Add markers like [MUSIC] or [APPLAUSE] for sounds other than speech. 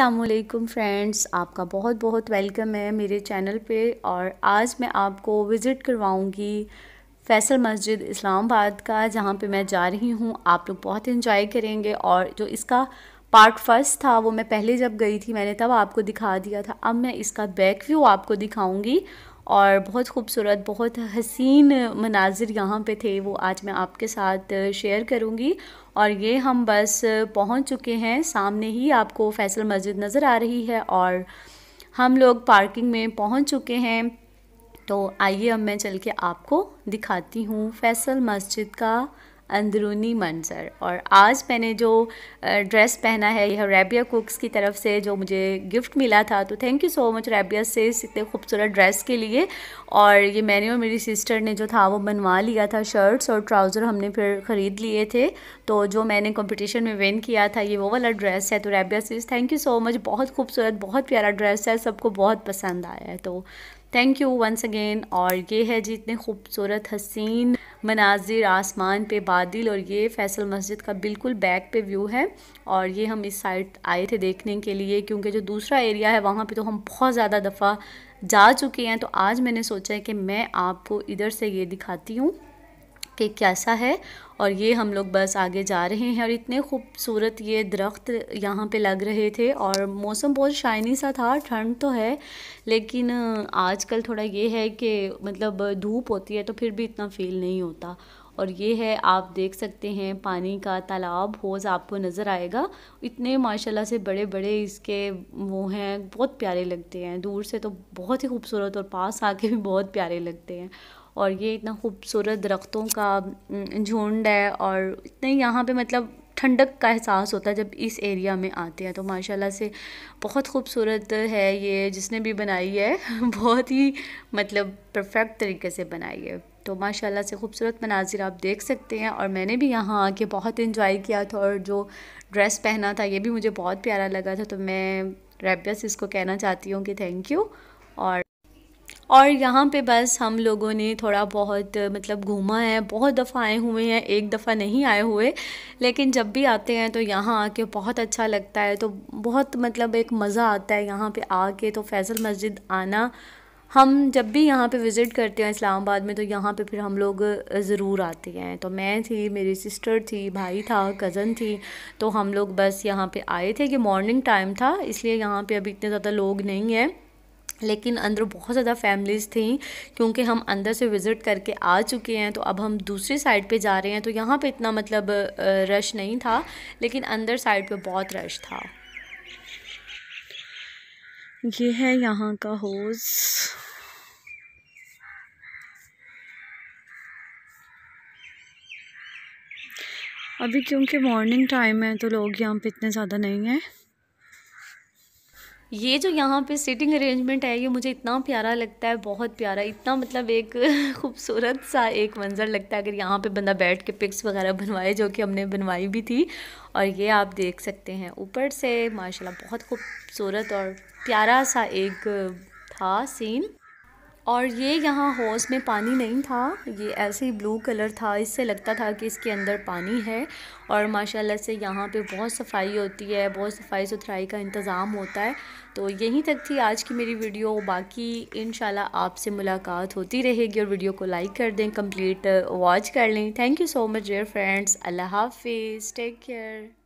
Aslam friends आपका बहुत बहुत वेलकम है मेरे चैनल पे और आज मैं आपको विज़िट करवाऊंगी फैसल मस्जिद इस्लामाबाद का जहाँ पे मैं जा रही हूँ आप लोग बहुत इन्जॉय करेंगे और जो इसका पार्ट फर्स्ट था वो मैं पहले जब गई थी मैंने तब आपको दिखा दिया था अब मैं इसका बैक व्यू आपको दिखाऊंगी और बहुत खूबसूरत बहुत हसीन मनाजिर यहाँ पे थे वो आज मैं आपके साथ शेयर करूँगी और ये हम बस पहुँच चुके हैं सामने ही आपको फैसल मस्जिद नज़र आ रही है और हम लोग पार्किंग में पहुँच चुके हैं तो आइए अब मैं चल के आपको दिखाती हूँ फैसल मस्जिद का अंदरूनी मंजर और आज मैंने जो ड्रेस पहना है यह रेबिया कुक्स की तरफ से जो मुझे गिफ्ट मिला था तो thank you so much Rabia से इतने खूबसूरत ड्रेस के लिए और ये मैंने और मेरी सिस्टर ने जो था वो बनवा लिया था शर्ट्स और ट्राउज़र हमने फिर ख़रीद लिए थे तो जो मैंने कंपटीशन में विन किया था ये वो वाला ड्रेस है तो Rabia sis thank you so much बहुत खूबसूरत बहुत प्यारा ड्रेस है सबको बहुत पसंद आया है तो थैंक यू वंस अगेन और ये है जी इतने खूबसूरत हसीन मनाजिर आसमान पे बादल और ये फैसल मस्जिद का बिल्कुल बैक पे व्यू है और ये हम इस साइड आए थे देखने के लिए क्योंकि जो दूसरा एरिया है वहाँ पे तो हम बहुत ज़्यादा दफ़ा जा चुके हैं तो आज मैंने सोचा है कि मैं आपको इधर से ये दिखाती हूँ कि कैसा है और ये हम लोग बस आगे जा रहे हैं और इतने खूबसूरत ये दरख्त यहाँ पे लग रहे थे और मौसम बहुत शाइनी सा था ठंड तो है लेकिन आजकल थोड़ा ये है कि मतलब धूप होती है तो फिर भी इतना फील नहीं होता और ये है आप देख सकते हैं पानी का तालाब होज़ आपको नज़र आएगा इतने माशाल्लाह से बड़े बड़े इसके वो हैं बहुत प्यारे लगते हैं दूर से तो बहुत ही खूबसूरत और पास आके भी बहुत प्यारे लगते हैं और ये इतना खूबसूरत दरख्तों का झुंड है और इतने यहाँ पे मतलब ठंडक का एहसास होता है जब इस एरिया में आते हैं तो माशाल्लाह से बहुत खूबसूरत है ये जिसने भी बनाई है [LAUGHS] बहुत ही मतलब परफेक्ट तरीके से बनाई है तो माशाल्लाह से खूबसूरत मनाजिर आप देख सकते हैं और मैंने भी यहाँ आके बहुत इन्जॉय किया था और जो ड्रेस पहना था ये भी मुझे बहुत प्यारा लगा था तो मैं से इसको कहना चाहती हूँ कि थैंक यू और और यहाँ पे बस हम लोगों ने थोड़ा बहुत मतलब घूमा है बहुत दफ़ा आए हुए हैं एक दफ़ा नहीं आए हुए लेकिन जब भी आते हैं तो यहाँ आके बहुत अच्छा लगता है तो बहुत मतलब एक मज़ा आता है यहाँ पे आके तो फैज़ल मस्जिद आना हम जब भी यहाँ पे विज़िट करते हैं इस्लामाबाद में तो यहाँ पे फिर हम लोग ज़रूर आते हैं तो मैं थी मेरी सिस्टर थी भाई था कज़न थी तो हम लोग बस यहाँ पे आए थे कि मॉर्निंग टाइम था इसलिए यहाँ पे अभी इतने ज़्यादा लोग नहीं हैं लेकिन अंदर बहुत ज़्यादा फैमिलीज़ थी क्योंकि हम अंदर से विज़िट करके आ चुके हैं तो अब हम दूसरी साइड पे जा रहे हैं तो यहाँ पे इतना मतलब रश नहीं था लेकिन अंदर साइड पे बहुत रश था ये है यहाँ का होज़ अभी क्योंकि मॉर्निंग टाइम है तो लोग यहाँ पे इतने ज़्यादा नहीं हैं ये जो यहाँ पे सीटिंग अरेंजमेंट है ये मुझे इतना प्यारा लगता है बहुत प्यारा इतना मतलब एक [LAUGHS] खूबसूरत सा एक मंज़र लगता है अगर यहाँ पे बंदा बैठ के पिक्स वगैरह बनवाए जो कि हमने बनवाई भी थी और ये आप देख सकते हैं ऊपर से माशाल्लाह बहुत खूबसूरत और प्यारा सा एक था सीन और ये यहाँ हौज़ में पानी नहीं था ये ऐसे ही ब्लू कलर था इससे लगता था कि इसके अंदर पानी है और माशाल्लाह से यहाँ पे बहुत सफाई होती है बहुत सफाई सुथराई का इंतज़ाम होता है तो यहीं तक थी आज की मेरी वीडियो बाकी इन आपसे मुलाकात होती रहेगी और वीडियो को लाइक कर दें कंप्लीट वॉच uh, कर लें thank you so much dear friends अल्लाह हाफिज़ टेक केयर